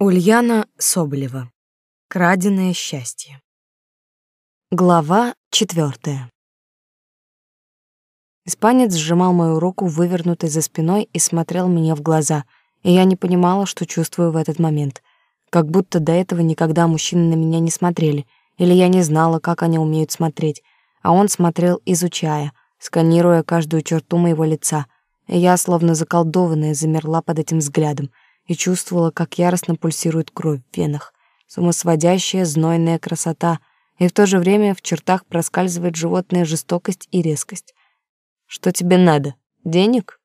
Ульяна Соболева. Краденое счастье. Глава четвертая. Испанец сжимал мою руку, вывернутой за спиной, и смотрел мне в глаза, и я не понимала, что чувствую в этот момент. Как будто до этого никогда мужчины на меня не смотрели, или я не знала, как они умеют смотреть, а он смотрел, изучая, сканируя каждую черту моего лица, и я, словно заколдованная, замерла под этим взглядом — и чувствовала, как яростно пульсирует кровь в венах, сумасводящая знойная красота, и в то же время в чертах проскальзывает животная жестокость и резкость. «Что тебе надо? Денег?»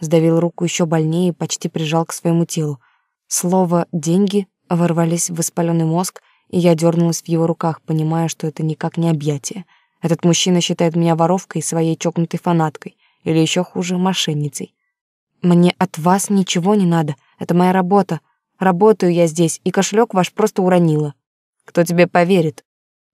Сдавил руку еще больнее и почти прижал к своему телу. Слово «деньги» ворвались в воспаленный мозг, и я дернулась в его руках, понимая, что это никак не объятие. Этот мужчина считает меня воровкой и своей чокнутой фанаткой, или еще хуже, мошенницей. «Мне от вас ничего не надо», это моя работа. Работаю я здесь, и кошелек ваш просто уронила. Кто тебе поверит?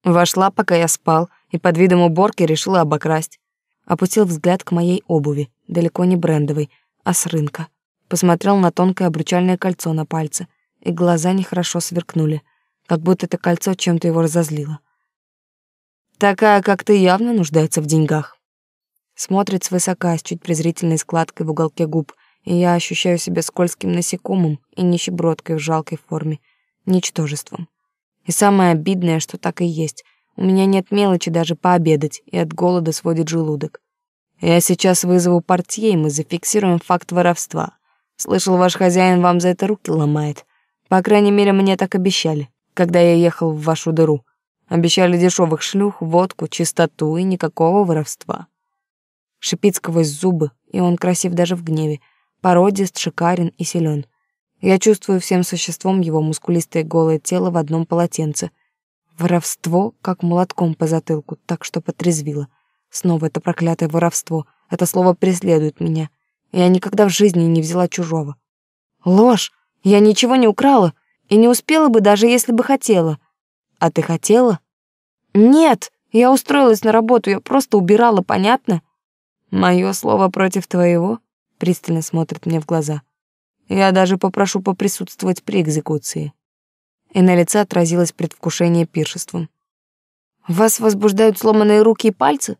Вошла, пока я спал, и под видом уборки решила обокрасть. Опустил взгляд к моей обуви, далеко не брендовой, а с рынка. Посмотрел на тонкое обручальное кольцо на пальце, и глаза нехорошо сверкнули, как будто это кольцо чем-то его разозлило. Такая, как ты, явно нуждается в деньгах. Смотрит свысока, с чуть презрительной складкой в уголке губ, и я ощущаю себя скользким насекомым и нищебродкой в жалкой форме, ничтожеством. И самое обидное, что так и есть, у меня нет мелочи даже пообедать, и от голода сводит желудок. Я сейчас вызову портье, и мы зафиксируем факт воровства. Слышал, ваш хозяин вам за это руки ломает. По крайней мере, мне так обещали, когда я ехал в вашу дыру. Обещали дешевых шлюх, водку, чистоту и никакого воровства. Шипит сквозь зубы, и он красив даже в гневе, породист, шикарен и силен. Я чувствую всем существом его мускулистое голое тело в одном полотенце. Воровство как молотком по затылку, так что потрезвило. Снова это проклятое воровство. Это слово преследует меня. Я никогда в жизни не взяла чужого. Ложь! Я ничего не украла и не успела бы, даже если бы хотела. А ты хотела? Нет, я устроилась на работу, я просто убирала, понятно? Мое слово против твоего? пристально смотрит мне в глаза. Я даже попрошу поприсутствовать при экзекуции. И на лице отразилось предвкушение пиршеством. Вас возбуждают сломанные руки и пальцы?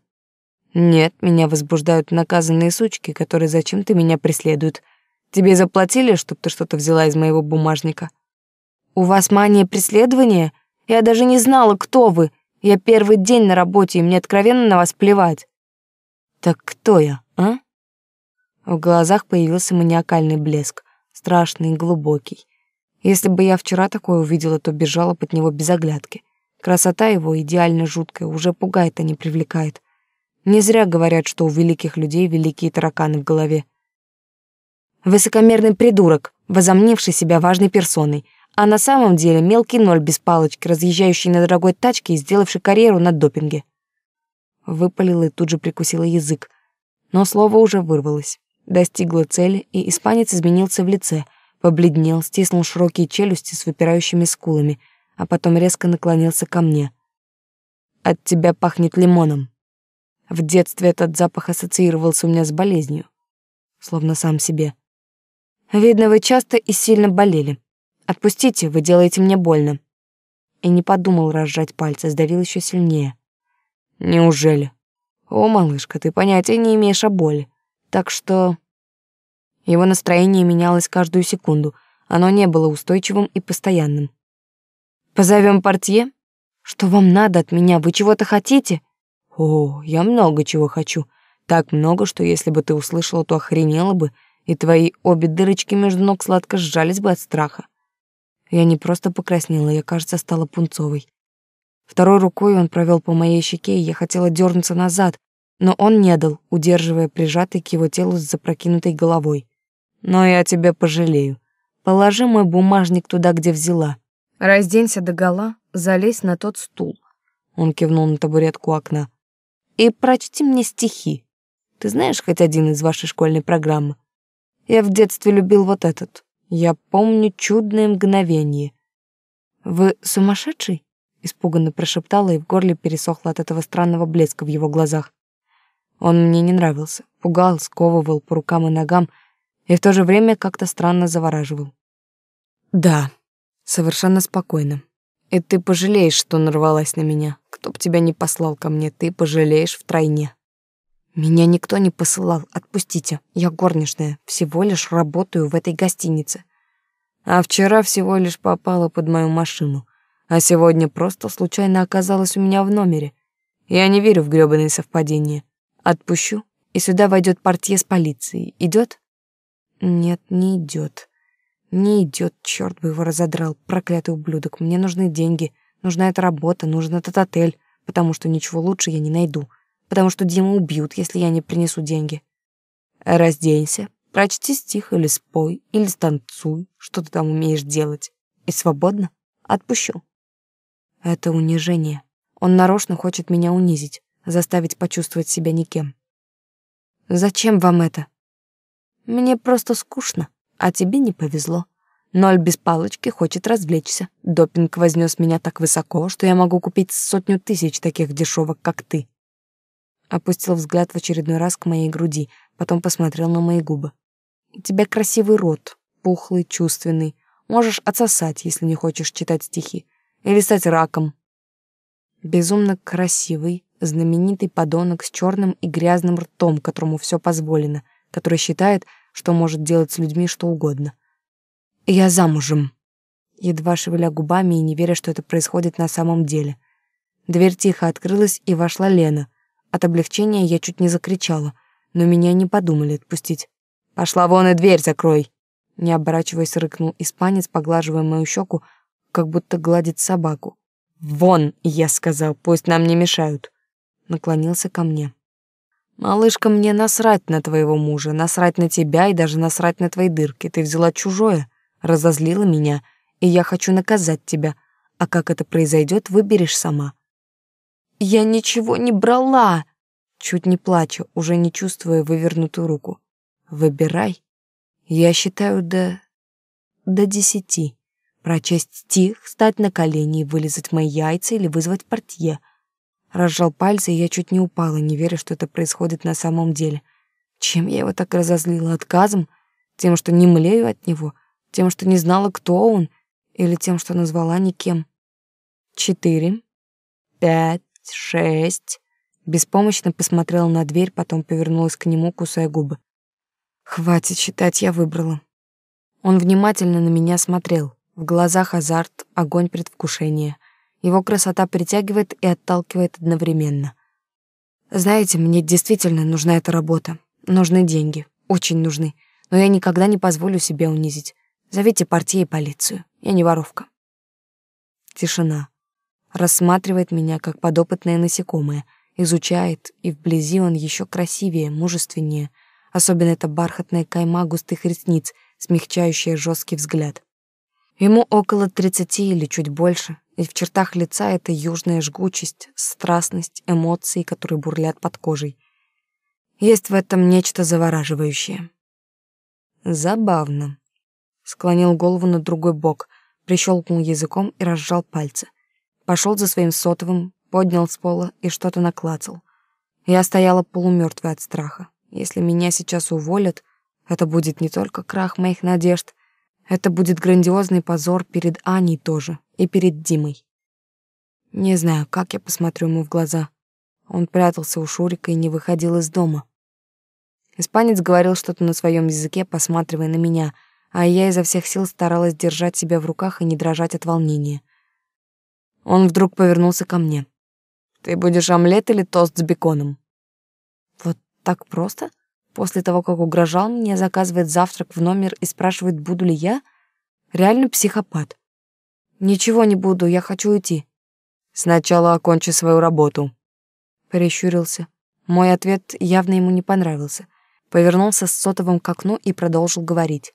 Нет, меня возбуждают наказанные сучки, которые зачем-то меня преследуют. Тебе заплатили, чтобы ты что-то взяла из моего бумажника? У вас мания преследования? Я даже не знала, кто вы. Я первый день на работе, и мне откровенно на вас плевать. Так кто я, а? В глазах появился маниакальный блеск, страшный и глубокий. Если бы я вчера такое увидела, то бежала под него без оглядки. Красота его идеально жуткая, уже пугает, а не привлекает. Не зря говорят, что у великих людей великие тараканы в голове. Высокомерный придурок, возомнивший себя важной персоной, а на самом деле мелкий ноль без палочки, разъезжающий на дорогой тачке и сделавший карьеру на допинге. Выпалила и тут же прикусила язык, но слово уже вырвалось достигла цели, и испанец изменился в лице, побледнел, стиснул широкие челюсти с выпирающими скулами, а потом резко наклонился ко мне. «От тебя пахнет лимоном». В детстве этот запах ассоциировался у меня с болезнью, словно сам себе. «Видно, вы часто и сильно болели. Отпустите, вы делаете мне больно». И не подумал разжать пальцы, сдавил еще сильнее. «Неужели?» «О, малышка, ты понятия не имеешь о боли. Так что его настроение менялось каждую секунду, оно не было устойчивым и постоянным. Позовем портье? Что вам надо от меня? Вы чего-то хотите? О, я много чего хочу. Так много, что если бы ты услышала, то охренела бы, и твои обе дырочки между ног сладко сжались бы от страха. Я не просто покраснела, я, кажется, стала пунцовой. Второй рукой он провел по моей щеке, и я хотела дернуться назад, но он не дал, удерживая прижатый к его телу с запрокинутой головой. «Но я тебя пожалею. Положи мой бумажник туда, где взяла. Разденься догола, залезь на тот стул». Он кивнул на табуретку окна. «И прочти мне стихи. Ты знаешь хоть один из вашей школьной программы? Я в детстве любил вот этот. Я помню чудное мгновение». «Вы сумасшедший?» — испуганно прошептала, и в горле пересохло от этого странного блеска в его глазах. Он мне не нравился, пугал, сковывал по рукам и ногам и в то же время как-то странно завораживал. Да, совершенно спокойно. И ты пожалеешь, что нарвалась на меня. Кто б тебя не послал ко мне, ты пожалеешь втройне. Меня никто не посылал, отпустите. Я горничная, всего лишь работаю в этой гостинице. А вчера всего лишь попала под мою машину, а сегодня просто случайно оказалась у меня в номере. Я не верю в грёбаные совпадения. Отпущу, и сюда войдет портье с полицией. Идет? Нет, не идет. Не идет, черт бы его разодрал, проклятый ублюдок. Мне нужны деньги, нужна эта работа, нужен этот отель, потому что ничего лучше я не найду, потому что Дима убьют, если я не принесу деньги. Разденься, прочти стих или спой, или станцуй, что ты там умеешь делать, и свободно отпущу. Это унижение. Он нарочно хочет меня унизить заставить почувствовать себя никем. «Зачем вам это?» «Мне просто скучно, а тебе не повезло. Ноль без палочки хочет развлечься. Допинг вознес меня так высоко, что я могу купить сотню тысяч таких дешевок, как ты». Опустил взгляд в очередной раз к моей груди, потом посмотрел на мои губы. «У тебя красивый рот, пухлый, чувственный. Можешь отсосать, если не хочешь читать стихи. Или стать раком». Безумно красивый, знаменитый подонок с черным и грязным ртом, которому все позволено, который считает, что может делать с людьми что угодно. «Я замужем», едва шевеля губами и не веря, что это происходит на самом деле. Дверь тихо открылась, и вошла Лена. От облегчения я чуть не закричала, но меня не подумали отпустить. «Пошла вон и дверь закрой!» Не оборачиваясь, рыкнул испанец, поглаживая мою щеку, как будто гладит собаку. «Вон!» — я сказал, пусть нам не мешают наклонился ко мне. «Малышка, мне насрать на твоего мужа, насрать на тебя и даже насрать на твои дырки. Ты взяла чужое, разозлила меня, и я хочу наказать тебя. А как это произойдет, выберешь сама». «Я ничего не брала!» Чуть не плача, уже не чувствуя вывернутую руку. «Выбирай. Я считаю до... до десяти. Прочесть стих, встать на колени и вылезать мои яйца или вызвать портье — Разжал пальцы, и я чуть не упала, не веря, что это происходит на самом деле. Чем я его так разозлила? Отказом? Тем, что не млею от него? Тем, что не знала, кто он? Или тем, что назвала никем? Четыре. Пять. Шесть. Беспомощно посмотрела на дверь, потом повернулась к нему, кусая губы. Хватит считать, я выбрала. Он внимательно на меня смотрел. В глазах азарт, огонь предвкушения. Его красота притягивает и отталкивает одновременно. Знаете, мне действительно нужна эта работа. Нужны деньги. Очень нужны. Но я никогда не позволю себе унизить. Зовите партии и полицию. Я не воровка. Тишина. Рассматривает меня как подопытное насекомое. Изучает, и вблизи он еще красивее, мужественнее. Особенно эта бархатная кайма густых ресниц, смягчающая жесткий взгляд. Ему около тридцати или чуть больше, и в чертах лица эта южная жгучесть, страстность, эмоции, которые бурлят под кожей. Есть в этом нечто завораживающее. Забавно. Склонил голову на другой бок, прищелкнул языком и разжал пальцы. Пошел за своим сотовым, поднял с пола и что-то наклацал. Я стояла полумертвая от страха. Если меня сейчас уволят, это будет не только крах моих надежд, это будет грандиозный позор перед Аней тоже и перед Димой. Не знаю, как я посмотрю ему в глаза. Он прятался у Шурика и не выходил из дома. Испанец говорил что-то на своем языке, посматривая на меня, а я изо всех сил старалась держать себя в руках и не дрожать от волнения. Он вдруг повернулся ко мне. «Ты будешь омлет или тост с беконом?» «Вот так просто?» После того, как угрожал мне, заказывает завтрак в номер и спрашивает, буду ли я? Реально психопат. Ничего не буду, я хочу уйти. Сначала окончу свою работу. Прищурился. Мой ответ явно ему не понравился. Повернулся с сотовым к окну и продолжил говорить.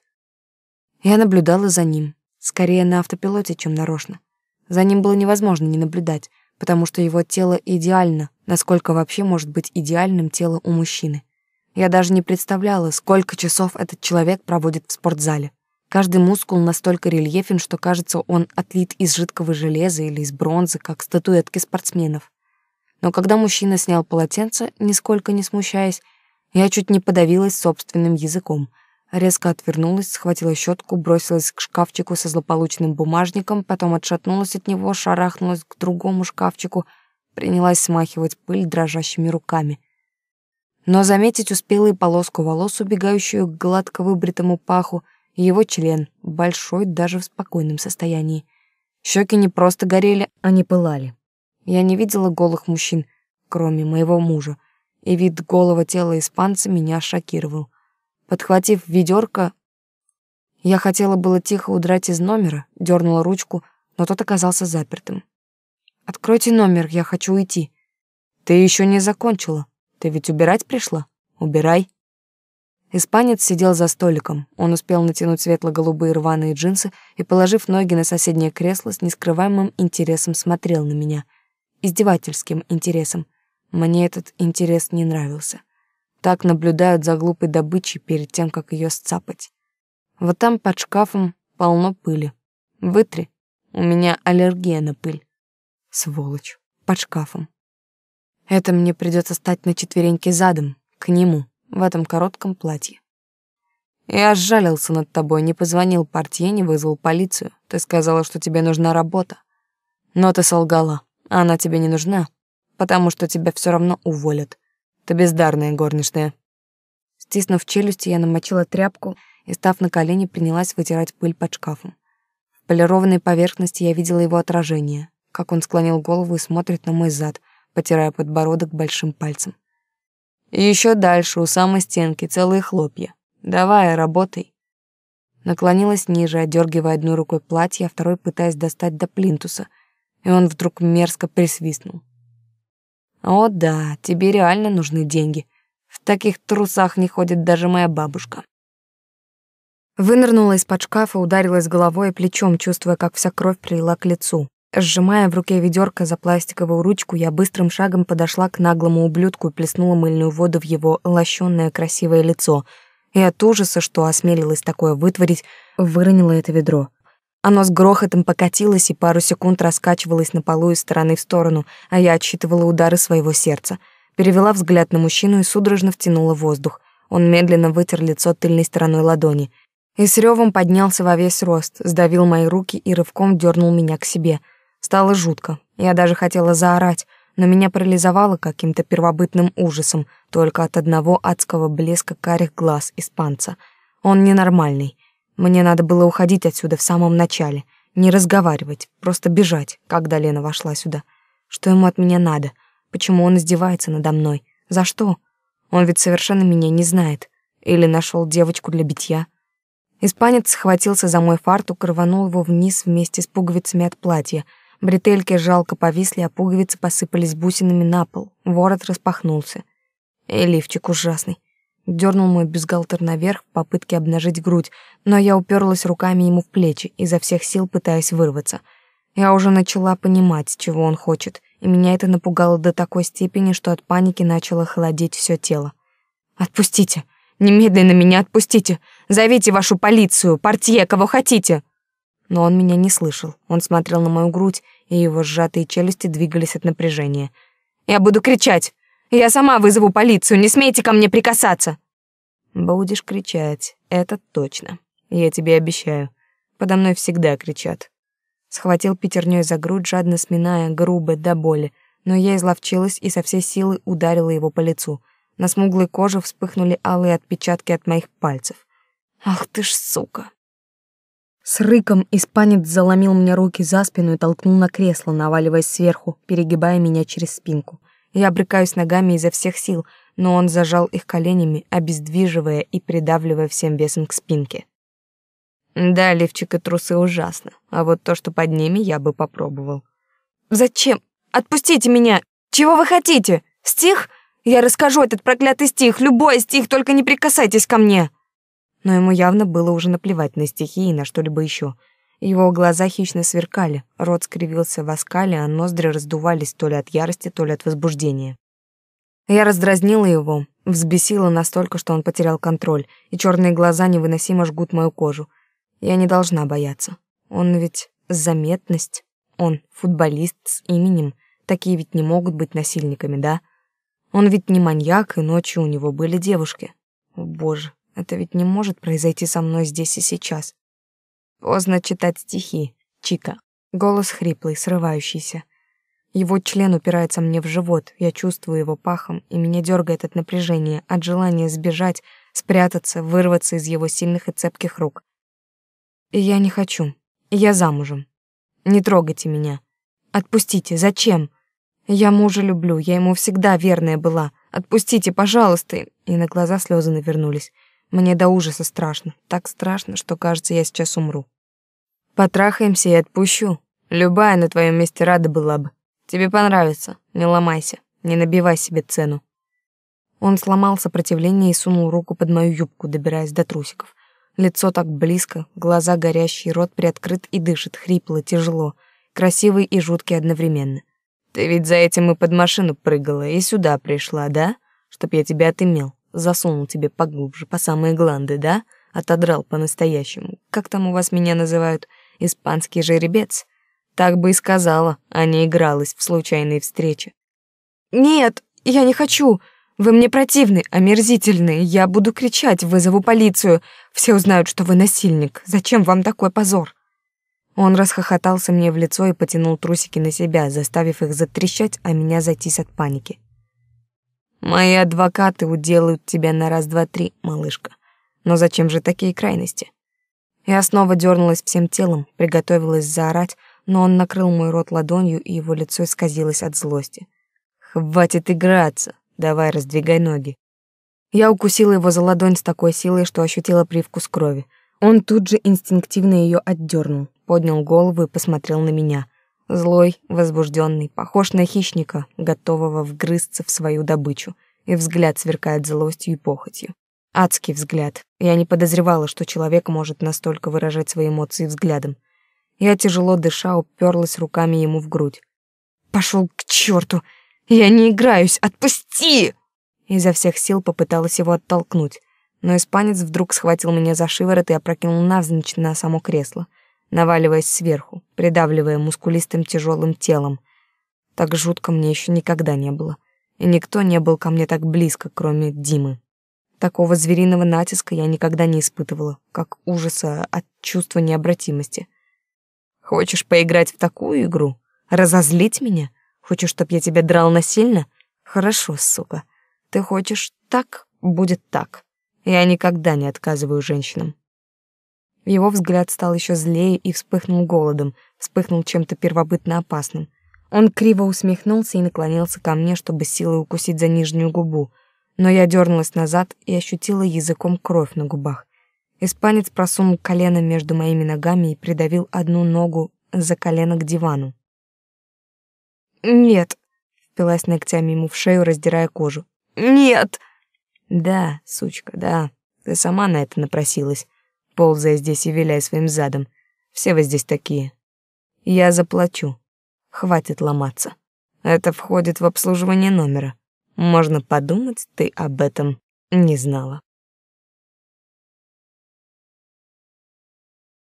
Я наблюдала за ним, скорее на автопилоте, чем нарочно. За ним было невозможно не наблюдать, потому что его тело идеально, насколько вообще может быть идеальным тело у мужчины. Я даже не представляла, сколько часов этот человек проводит в спортзале. Каждый мускул настолько рельефен, что кажется, он отлит из жидкого железа или из бронзы, как статуэтки спортсменов. Но когда мужчина снял полотенце, нисколько не смущаясь, я чуть не подавилась собственным языком. Резко отвернулась, схватила щетку, бросилась к шкафчику со злополучным бумажником, потом отшатнулась от него, шарахнулась к другому шкафчику, принялась смахивать пыль дрожащими руками — но заметить успела и полоску волос, убегающую к гладко выбритому паху, и его член, большой даже в спокойном состоянии. Щеки не просто горели, они пылали. Я не видела голых мужчин, кроме моего мужа, и вид голого тела испанца меня шокировал. Подхватив ведерко, я хотела было тихо удрать из номера, дернула ручку, но тот оказался запертым. «Откройте номер, я хочу уйти». «Ты еще не закончила», ты ведь убирать пришла? Убирай. Испанец сидел за столиком. Он успел натянуть светло-голубые рваные джинсы и, положив ноги на соседнее кресло, с нескрываемым интересом смотрел на меня. Издевательским интересом. Мне этот интерес не нравился. Так наблюдают за глупой добычей перед тем, как ее сцапать. Вот там под шкафом полно пыли. Вытри. У меня аллергия на пыль. Сволочь. Под шкафом. Это мне придется стать на четвереньки задом, к нему, в этом коротком платье. Я сжалился над тобой, не позвонил партии, не вызвал полицию. Ты сказала, что тебе нужна работа. Но ты солгала. Она тебе не нужна, потому что тебя все равно уволят. Ты бездарная горничная. Стиснув челюсти, я намочила тряпку и, став на колени, принялась вытирать пыль под шкафом. В полированной поверхности я видела его отражение, как он склонил голову и смотрит на мой зад, потирая подбородок большим пальцем. И еще дальше, у самой стенки, целые хлопья. Давай, работай. Наклонилась ниже, одергивая одной рукой платье, а второй пытаясь достать до плинтуса, и он вдруг мерзко присвистнул. «О да, тебе реально нужны деньги. В таких трусах не ходит даже моя бабушка». Вынырнула из-под шкафа, ударилась головой и плечом, чувствуя, как вся кровь прилила к лицу. Сжимая в руке ведерко за пластиковую ручку, я быстрым шагом подошла к наглому ублюдку и плеснула мыльную воду в его лощенное красивое лицо. И от ужаса, что осмелилась такое вытворить, выронила это ведро. Оно с грохотом покатилось и пару секунд раскачивалось на полу из стороны в сторону, а я отсчитывала удары своего сердца. Перевела взгляд на мужчину и судорожно втянула воздух. Он медленно вытер лицо тыльной стороной ладони. И с ревом поднялся во весь рост, сдавил мои руки и рывком дернул меня к себе — Стало жутко. Я даже хотела заорать, но меня парализовало каким-то первобытным ужасом только от одного адского блеска карих глаз испанца. Он ненормальный. Мне надо было уходить отсюда в самом начале, не разговаривать, просто бежать, когда Лена вошла сюда. Что ему от меня надо? Почему он издевается надо мной? За что? Он ведь совершенно меня не знает. Или нашел девочку для битья. Испанец схватился за мой фартук рванул его вниз вместе с пуговицами от платья — Бретельки жалко повисли, а пуговицы посыпались бусинами на пол. Ворот распахнулся. И лифчик ужасный. Дернул мой бюстгальтер наверх в попытке обнажить грудь, но я уперлась руками ему в плечи, изо всех сил пытаясь вырваться. Я уже начала понимать, чего он хочет, и меня это напугало до такой степени, что от паники начало холодеть все тело. «Отпустите! Немедленно меня отпустите! Зовите вашу полицию, портье, кого хотите!» но он меня не слышал. Он смотрел на мою грудь, и его сжатые челюсти двигались от напряжения. «Я буду кричать! Я сама вызову полицию! Не смейте ко мне прикасаться!» «Будешь кричать, это точно. Я тебе обещаю. Подо мной всегда кричат». Схватил пятерней за грудь, жадно сминая, грубо, до боли, но я изловчилась и со всей силы ударила его по лицу. На смуглой коже вспыхнули алые отпечатки от моих пальцев. «Ах ты ж сука!» С рыком испанец заломил мне руки за спину и толкнул на кресло, наваливаясь сверху, перегибая меня через спинку. Я обрекаюсь ногами изо всех сил, но он зажал их коленями, обездвиживая и придавливая всем весом к спинке. Да, лифчик и трусы ужасно, а вот то, что под ними, я бы попробовал. «Зачем? Отпустите меня! Чего вы хотите? Стих? Я расскажу этот проклятый стих, любой стих, только не прикасайтесь ко мне!» но ему явно было уже наплевать на стихи и на что-либо еще. Его глаза хищно сверкали, рот скривился в оскале, а ноздри раздувались то ли от ярости, то ли от возбуждения. Я раздразнила его, взбесила настолько, что он потерял контроль, и черные глаза невыносимо жгут мою кожу. Я не должна бояться. Он ведь заметность. Он футболист с именем. Такие ведь не могут быть насильниками, да? Он ведь не маньяк, и ночью у него были девушки. О, боже, это ведь не может произойти со мной здесь и сейчас. Поздно читать стихи, Чика. Голос хриплый, срывающийся. Его член упирается мне в живот, я чувствую его пахом, и меня дергает от напряжения, от желания сбежать, спрятаться, вырваться из его сильных и цепких рук. И я не хочу. Я замужем. Не трогайте меня. Отпустите. Зачем? Я мужа люблю, я ему всегда верная была. Отпустите, пожалуйста. И на глаза слезы навернулись. Мне до ужаса страшно. Так страшно, что, кажется, я сейчас умру. Потрахаемся и отпущу. Любая на твоем месте рада была бы. Тебе понравится. Не ломайся. Не набивай себе цену. Он сломал сопротивление и сунул руку под мою юбку, добираясь до трусиков. Лицо так близко, глаза горящие, рот приоткрыт и дышит, хрипло, тяжело, красивый и жуткий одновременно. Ты ведь за этим и под машину прыгала, и сюда пришла, да? Чтоб я тебя отымел засунул тебе поглубже, по самые гланды, да? Отодрал по-настоящему. Как там у вас меня называют? Испанский жеребец? Так бы и сказала, а не игралась в случайной встрече. «Нет, я не хочу!» Вы мне противны, омерзительны. Я буду кричать, вызову полицию. Все узнают, что вы насильник. Зачем вам такой позор? Он расхохотался мне в лицо и потянул трусики на себя, заставив их затрещать, а меня зайтись от паники. Мои адвокаты уделают тебя на раз-два-три, малышка. Но зачем же такие крайности? Я снова дернулась всем телом, приготовилась заорать, но он накрыл мой рот ладонью, и его лицо исказилось от злости. «Хватит играться! Давай, раздвигай ноги!» Я укусила его за ладонь с такой силой, что ощутила привкус крови. Он тут же инстинктивно ее отдернул, поднял голову и посмотрел на меня — Злой, возбужденный, похож на хищника, готового вгрызться в свою добычу, и взгляд сверкает злостью и похотью. Адский взгляд. Я не подозревала, что человек может настолько выражать свои эмоции взглядом. Я тяжело дыша уперлась руками ему в грудь. «Пошел к черту! Я не играюсь! Отпусти!» Изо всех сил попыталась его оттолкнуть, но испанец вдруг схватил меня за шиворот и опрокинул навзничь на само кресло наваливаясь сверху, придавливая мускулистым тяжелым телом. Так жутко мне еще никогда не было. И никто не был ко мне так близко, кроме Димы. Такого звериного натиска я никогда не испытывала, как ужаса от чувства необратимости. Хочешь поиграть в такую игру? Разозлить меня? Хочешь, чтоб я тебя драл насильно? Хорошо, сука. Ты хочешь так, будет так. Я никогда не отказываю женщинам. Его взгляд стал еще злее и вспыхнул голодом, вспыхнул чем-то первобытно опасным. Он криво усмехнулся и наклонился ко мне, чтобы силой укусить за нижнюю губу, но я дернулась назад и ощутила языком кровь на губах. Испанец просунул колено между моими ногами и придавил одну ногу за колено к дивану. «Нет!» — впилась ногтями ему в шею, раздирая кожу. «Нет!» «Да, сучка, да, ты сама на это напросилась ползая здесь и виляя своим задом. Все вы здесь такие. Я заплачу. Хватит ломаться. Это входит в обслуживание номера. Можно подумать, ты об этом не знала.